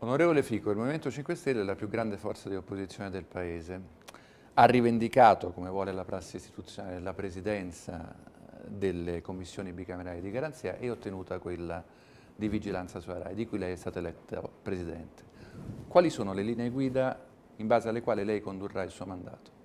Onorevole Fico, il Movimento 5 Stelle è la più grande forza di opposizione del Paese. Ha rivendicato, come vuole la prassi istituzionale, la presidenza delle commissioni bicamerali di garanzia e ottenuta quella di vigilanza sulla RAI, di cui lei è stata eletta Presidente. Quali sono le linee guida in base alle quali lei condurrà il suo mandato?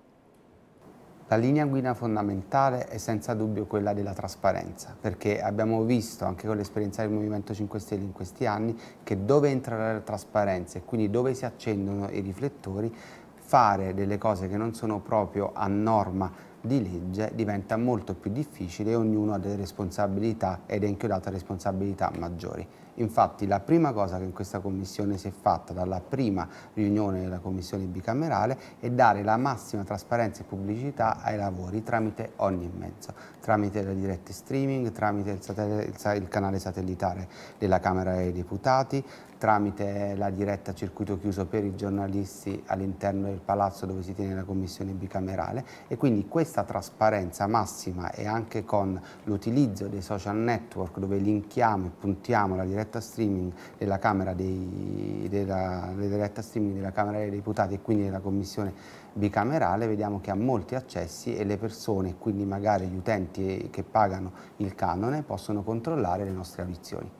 La linea guida fondamentale è senza dubbio quella della trasparenza, perché abbiamo visto anche con l'esperienza del Movimento 5 Stelle in questi anni che dove entra la trasparenza e quindi dove si accendono i riflettori, fare delle cose che non sono proprio a norma di legge diventa molto più difficile e ognuno ha delle responsabilità ed è inchiodato a responsabilità maggiori. Infatti la prima cosa che in questa commissione si è fatta dalla prima riunione della commissione bicamerale è dare la massima trasparenza e pubblicità ai lavori tramite ogni mezzo, tramite le dirette streaming, tramite il, il canale satellitare della Camera dei Deputati, tramite la diretta a circuito chiuso per i giornalisti all'interno del palazzo dove si tiene la commissione bicamerale e quindi questa trasparenza massima e anche con l'utilizzo dei social network dove linkiamo e puntiamo la diretta streaming della Camera dei, della, diretta streaming della Camera dei Deputati e quindi della commissione bicamerale vediamo che ha molti accessi e le persone, quindi magari gli utenti che pagano il canone, possono controllare le nostre audizioni.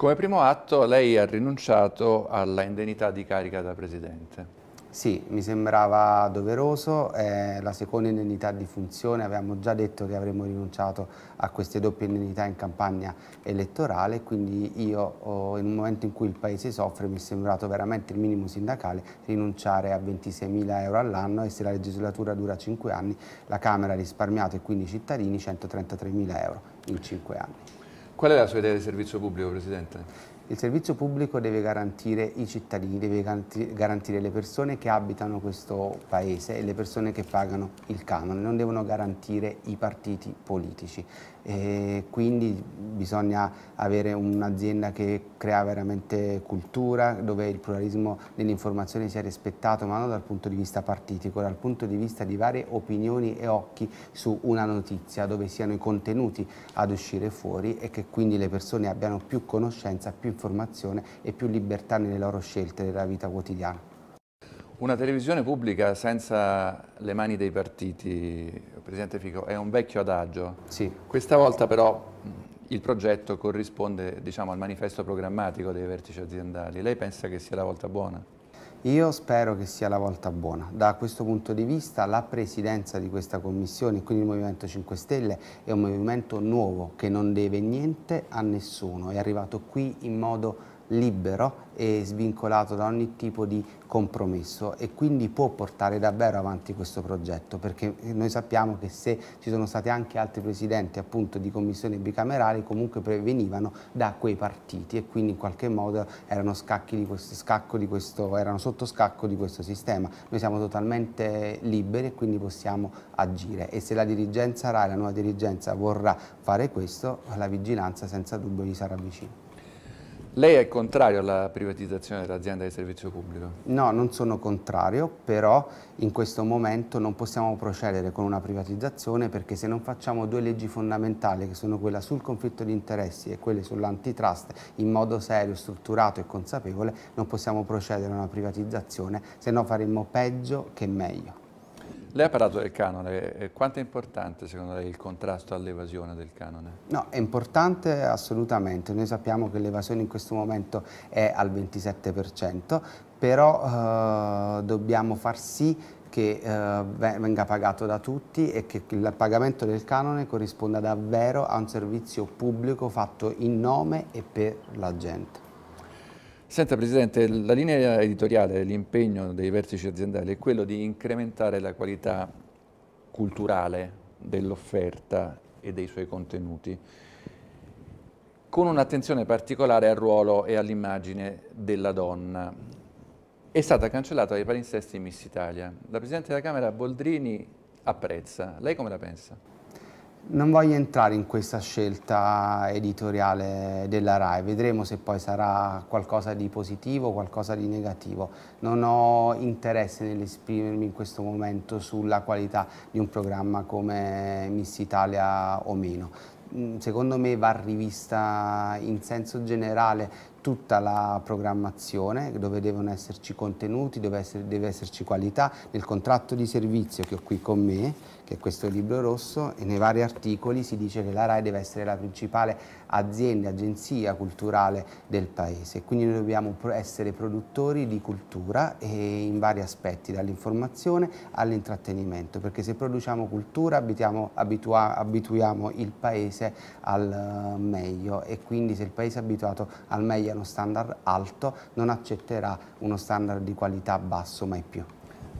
Come primo atto lei ha rinunciato alla indennità di carica da presidente. Sì, mi sembrava doveroso, eh, la seconda indennità di funzione, avevamo già detto che avremmo rinunciato a queste doppie indennità in campagna elettorale, quindi io oh, in un momento in cui il Paese soffre mi è sembrato veramente il minimo sindacale rinunciare a 26 mila euro all'anno e se la legislatura dura 5 anni la Camera ha risparmiato e quindi i cittadini 133 mila euro in 5 anni. Qual è la sua idea di servizio pubblico, Presidente? Il servizio pubblico deve garantire i cittadini, deve garantire le persone che abitano questo paese e le persone che pagano il canone, non devono garantire i partiti politici e quindi bisogna avere un'azienda che crea veramente cultura, dove il pluralismo dell'informazione sia rispettato, ma non dal punto di vista partitico, dal punto di vista di varie opinioni e occhi su una notizia, dove siano i contenuti ad uscire fuori e che quindi le persone abbiano più conoscenza, più informazione e più libertà nelle loro scelte della vita quotidiana. Una televisione pubblica senza le mani dei partiti, Presidente Fico, è un vecchio adagio. Sì. Questa volta però il progetto corrisponde diciamo, al manifesto programmatico dei vertici aziendali. Lei pensa che sia la volta buona? Io spero che sia la volta buona. Da questo punto di vista la presidenza di questa commissione, quindi il Movimento 5 Stelle, è un movimento nuovo che non deve niente a nessuno. È arrivato qui in modo libero e svincolato da ogni tipo di compromesso e quindi può portare davvero avanti questo progetto perché noi sappiamo che se ci sono stati anche altri presidenti appunto di commissioni bicamerali comunque venivano da quei partiti e quindi in qualche modo erano scacchi di questo, scacco di questo, erano sotto scacco di questo sistema. Noi siamo totalmente liberi e quindi possiamo agire e se la dirigenza RAI, la nuova dirigenza vorrà fare questo, la vigilanza senza dubbio gli sarà vicina. Lei è contrario alla privatizzazione dell'azienda di servizio pubblico? No, non sono contrario, però in questo momento non possiamo procedere con una privatizzazione perché se non facciamo due leggi fondamentali che sono quella sul conflitto di interessi e quelle sull'antitrust in modo serio, strutturato e consapevole, non possiamo procedere a una privatizzazione, se no faremmo peggio che meglio. Lei ha parlato del canone, eh, quanto è importante secondo lei il contrasto all'evasione del canone? No, è importante assolutamente, noi sappiamo che l'evasione in questo momento è al 27%, però eh, dobbiamo far sì che eh, venga pagato da tutti e che il pagamento del canone corrisponda davvero a un servizio pubblico fatto in nome e per la gente. Senta Presidente, la linea editoriale, l'impegno dei vertici aziendali è quello di incrementare la qualità culturale dell'offerta e dei suoi contenuti, con un'attenzione particolare al ruolo e all'immagine della donna. È stata cancellata dai palinsesti Miss Italia. La Presidente della Camera Boldrini apprezza. Lei come la pensa? Non voglio entrare in questa scelta editoriale della RAI, vedremo se poi sarà qualcosa di positivo o qualcosa di negativo. Non ho interesse nell'esprimermi in questo momento sulla qualità di un programma come Miss Italia o meno mm, secondo me va rivista in senso generale, tutta la programmazione dove devono esserci contenuti, dove essere, deve esserci qualità, nel contratto di servizio che ho qui con me, che è questo libro rosso, e nei vari articoli si dice che la RAI deve essere la principale azienda, agenzia culturale del paese, quindi noi dobbiamo essere produttori di cultura e in vari aspetti, dall'informazione all'intrattenimento, perché se produciamo cultura abitiamo, abitua, abituiamo il paese al meglio e quindi se il paese è abituato al meglio uno standard alto, non accetterà uno standard di qualità basso mai più.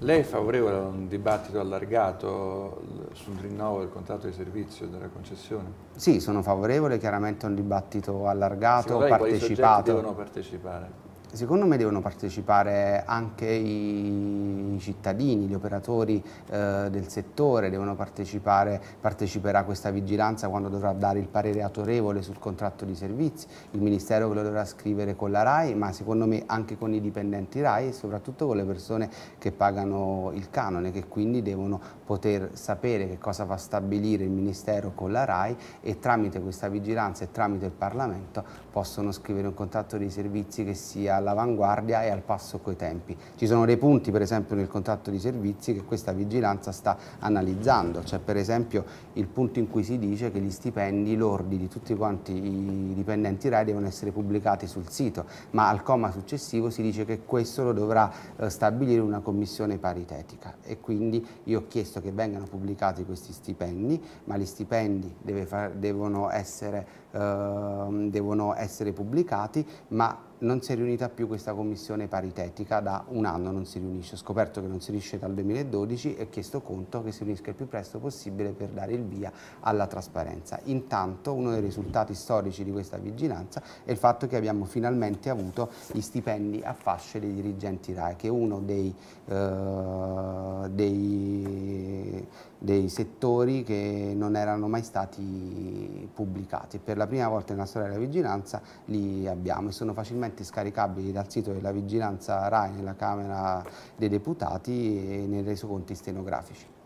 Lei è favorevole a un dibattito allargato sul rinnovo del contratto di servizio della concessione? Sì, sono favorevole chiaramente a un dibattito allargato, Secondo partecipato. Lei quali devono partecipare? Secondo me devono partecipare anche i cittadini, gli operatori eh, del settore, devono partecipare, parteciperà questa vigilanza quando dovrà dare il parere autorevole sul contratto di servizi, il Ministero che lo dovrà scrivere con la RAI, ma secondo me anche con i dipendenti RAI e soprattutto con le persone che pagano il canone, che quindi devono poter sapere che cosa va a stabilire il Ministero con la RAI e tramite questa vigilanza e tramite il Parlamento possono scrivere un contratto di servizi che sia all'avanguardia e al passo coi tempi. Ci sono dei punti per esempio nel contratto di servizi che questa vigilanza sta analizzando, c'è per esempio il punto in cui si dice che gli stipendi lordi di tutti quanti i dipendenti RAI devono essere pubblicati sul sito, ma al comma successivo si dice che questo lo dovrà eh, stabilire una commissione paritetica e quindi io ho chiesto che vengano pubblicati questi stipendi, ma gli stipendi deve far, devono, essere, eh, devono essere pubblicati, ma non si è riunita più questa commissione paritetica da un anno, non si riunisce, ho scoperto che non si riunisce dal 2012 e ho chiesto conto che si riunisca il più presto possibile per dare il via alla trasparenza. Intanto uno dei risultati storici di questa vigilanza è il fatto che abbiamo finalmente avuto gli stipendi a fasce dei dirigenti RAI, che è uno dei, eh, dei dei settori che non erano mai stati pubblicati. Per la prima volta nella storia della vigilanza li abbiamo e sono facilmente scaricabili dal sito della vigilanza RAI nella Camera dei Deputati e nei resoconti stenografici.